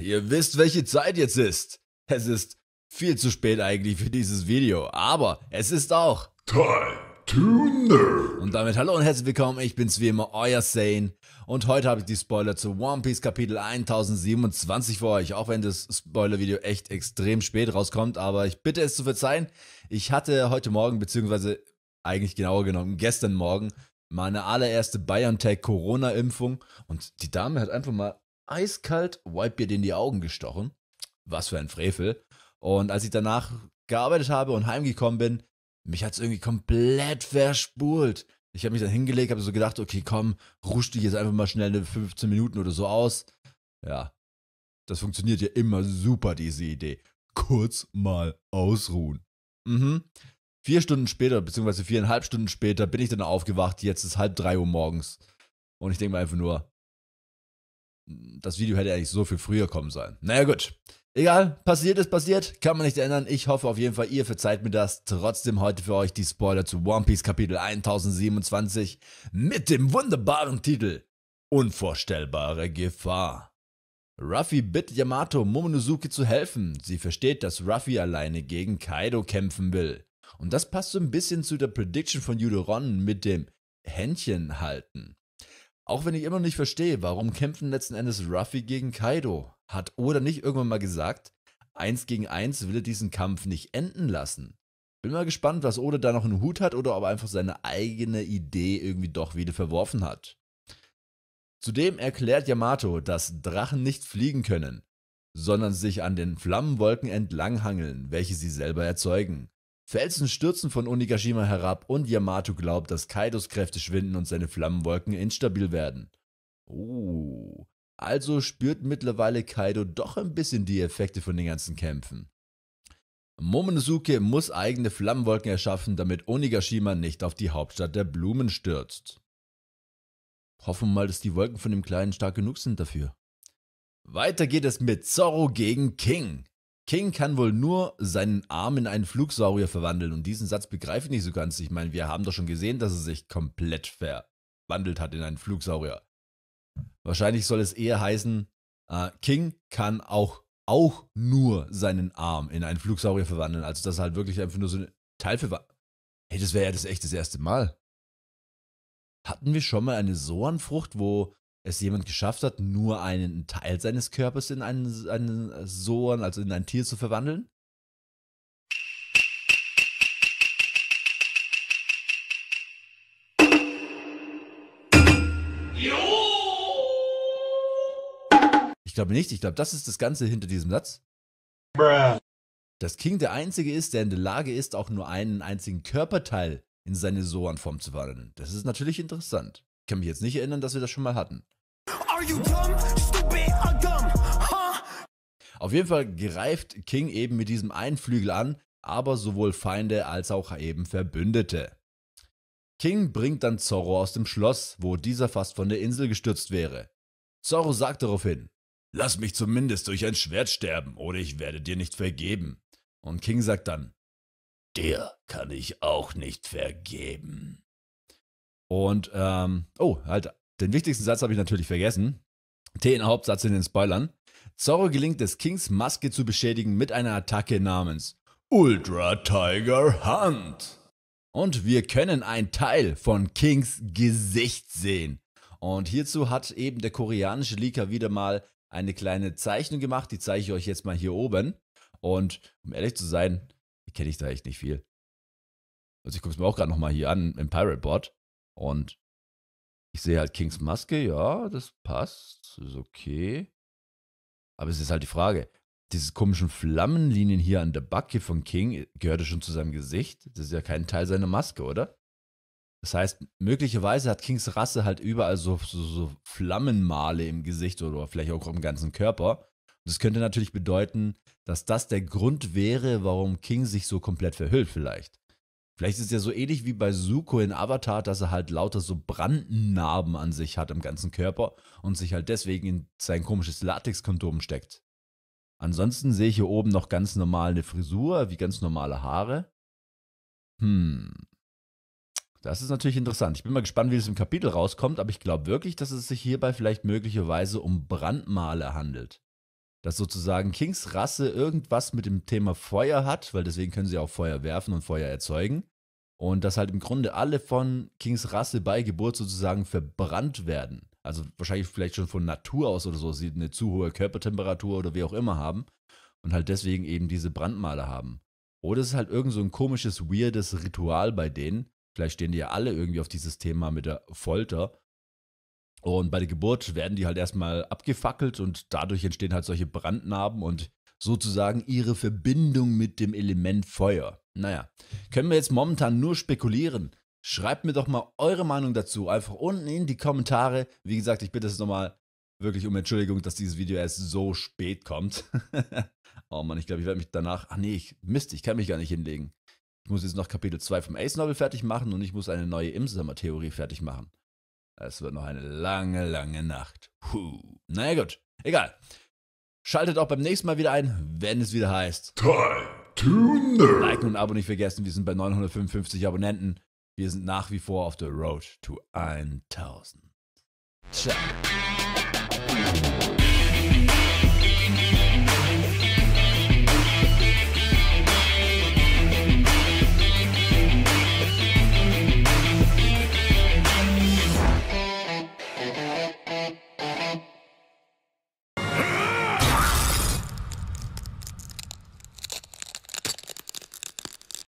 ihr wisst, welche Zeit jetzt ist. Es ist viel zu spät eigentlich für dieses Video, aber es ist auch Time to Nerd. Und damit hallo und herzlich willkommen, ich bin's wie immer, euer Sane. Und heute habe ich die Spoiler zu One Piece Kapitel 1027 für euch, auch wenn das Spoiler-Video echt extrem spät rauskommt, aber ich bitte es zu verzeihen. Ich hatte heute Morgen, beziehungsweise eigentlich genauer genommen gestern Morgen, meine allererste BioNTech Corona-Impfung und die Dame hat einfach mal eiskalt Whitebeard in die Augen gestochen. Was für ein Frevel. Und als ich danach gearbeitet habe und heimgekommen bin, mich hat es irgendwie komplett verspult. Ich habe mich dann hingelegt, habe so gedacht, okay, komm, rusch dich jetzt einfach mal schnell eine 15 Minuten oder so aus. Ja, das funktioniert ja immer super, diese Idee. Kurz mal ausruhen. Mhm. Vier Stunden später, beziehungsweise viereinhalb Stunden später, bin ich dann aufgewacht. Jetzt ist halb drei Uhr morgens. Und ich denke mir einfach nur, das Video hätte eigentlich so viel früher kommen sollen. Naja, gut. Egal, passiert ist passiert, kann man nicht ändern. Ich hoffe auf jeden Fall, ihr verzeiht mir das. Trotzdem heute für euch die Spoiler zu One Piece Kapitel 1027 mit dem wunderbaren Titel Unvorstellbare Gefahr. Ruffy bittet Yamato, Momonosuke zu helfen. Sie versteht, dass Ruffy alleine gegen Kaido kämpfen will. Und das passt so ein bisschen zu der Prediction von Judoron mit dem Händchen halten. Auch wenn ich immer noch nicht verstehe, warum kämpfen letzten Endes Ruffy gegen Kaido? Hat Oda nicht irgendwann mal gesagt, eins gegen eins will er diesen Kampf nicht enden lassen? Bin mal gespannt, was Oda da noch in den Hut hat oder ob er einfach seine eigene Idee irgendwie doch wieder verworfen hat. Zudem erklärt Yamato, dass Drachen nicht fliegen können, sondern sich an den Flammenwolken entlanghangeln, welche sie selber erzeugen. Felsen stürzen von Onigashima herab und Yamato glaubt, dass Kaidos Kräfte schwinden und seine Flammenwolken instabil werden. Oh, also spürt mittlerweile Kaido doch ein bisschen die Effekte von den ganzen Kämpfen. Momonosuke muss eigene Flammenwolken erschaffen, damit Onigashima nicht auf die Hauptstadt der Blumen stürzt. Hoffen wir mal, dass die Wolken von dem Kleinen stark genug sind dafür. Weiter geht es mit Zorro gegen King. King kann wohl nur seinen Arm in einen Flugsaurier verwandeln und diesen Satz begreife ich nicht so ganz. Ich meine, wir haben doch schon gesehen, dass er sich komplett verwandelt hat in einen Flugsaurier. Wahrscheinlich soll es eher heißen, äh, King kann auch, auch nur seinen Arm in einen Flugsaurier verwandeln. Also das halt wirklich einfach nur so ein eine Teilverwandlung. Hey, das wäre ja das echt das erste Mal. Hatten wir schon mal eine Soanfrucht, wo es jemand geschafft hat, nur einen Teil seines Körpers in einen, einen Sohn, also in ein Tier zu verwandeln? Ich glaube nicht. Ich glaube, das ist das Ganze hinter diesem Satz. Dass King der Einzige ist, der in der Lage ist, auch nur einen einzigen Körperteil in seine Soan-Form zu wandeln. Das ist natürlich interessant. Ich kann mich jetzt nicht erinnern, dass wir das schon mal hatten. Auf jeden Fall greift King eben mit diesem einen Flügel an, aber sowohl Feinde als auch eben Verbündete. King bringt dann Zorro aus dem Schloss, wo dieser fast von der Insel gestürzt wäre. Zorro sagt daraufhin, lass mich zumindest durch ein Schwert sterben, oder ich werde dir nicht vergeben. Und King sagt dann, dir kann ich auch nicht vergeben. Und, ähm, oh, halt, den wichtigsten Satz habe ich natürlich vergessen. Den Hauptsatz in den Spoilern. Zorro gelingt es Kings Maske zu beschädigen mit einer Attacke namens Ultra Tiger Hunt. Und wir können einen Teil von Kings Gesicht sehen. Und hierzu hat eben der koreanische Leaker wieder mal eine kleine Zeichnung gemacht. Die zeige ich euch jetzt mal hier oben. Und um ehrlich zu sein, kenne ich da echt nicht viel. Also ich gucke es mir auch gerade nochmal hier an im Pirate Board. Und ich sehe halt Kings Maske, ja, das passt, ist okay. Aber es ist halt die Frage, diese komischen Flammenlinien hier an der Backe von King äh, gehörte schon zu seinem Gesicht. Das ist ja kein Teil seiner Maske, oder? Das heißt, möglicherweise hat Kings Rasse halt überall so, so, so Flammenmale im Gesicht oder vielleicht auch im ganzen Körper. Und das könnte natürlich bedeuten, dass das der Grund wäre, warum King sich so komplett verhüllt vielleicht. Vielleicht ist es ja so ähnlich wie bei Zuko in Avatar, dass er halt lauter so Brandnarben an sich hat im ganzen Körper und sich halt deswegen in sein komisches Latexkondom steckt. Ansonsten sehe ich hier oben noch ganz normal eine Frisur, wie ganz normale Haare. Hm. Das ist natürlich interessant. Ich bin mal gespannt, wie es im Kapitel rauskommt, aber ich glaube wirklich, dass es sich hierbei vielleicht möglicherweise um Brandmale handelt. Dass sozusagen Kings Rasse irgendwas mit dem Thema Feuer hat, weil deswegen können sie auch Feuer werfen und Feuer erzeugen. Und dass halt im Grunde alle von Kings Rasse bei Geburt sozusagen verbrannt werden. Also wahrscheinlich vielleicht schon von Natur aus oder so, sie eine zu hohe Körpertemperatur oder wie auch immer haben. Und halt deswegen eben diese Brandmale haben. Oder es ist halt irgend so ein komisches, weirdes Ritual bei denen. Vielleicht stehen die ja alle irgendwie auf dieses Thema mit der Folter. Und bei der Geburt werden die halt erstmal abgefackelt und dadurch entstehen halt solche Brandnarben und sozusagen ihre Verbindung mit dem Element Feuer. Naja, können wir jetzt momentan nur spekulieren. Schreibt mir doch mal eure Meinung dazu, einfach unten in die Kommentare. Wie gesagt, ich bitte es nochmal wirklich um Entschuldigung, dass dieses Video erst so spät kommt. oh Mann, ich glaube, ich werde mich danach. Ach nee, ich, Mist, ich kann mich gar nicht hinlegen. Ich muss jetzt noch Kapitel 2 vom Ace Novel fertig machen und ich muss eine neue Imshammer-Theorie fertig machen. Es wird noch eine lange, lange Nacht. Puh. Naja, gut. Egal. Schaltet auch beim nächsten Mal wieder ein, wenn es wieder heißt. Time Tuner. Liken und Abo nicht vergessen. Wir sind bei 955 Abonnenten. Wir sind nach wie vor auf der Road to 1000. Ciao.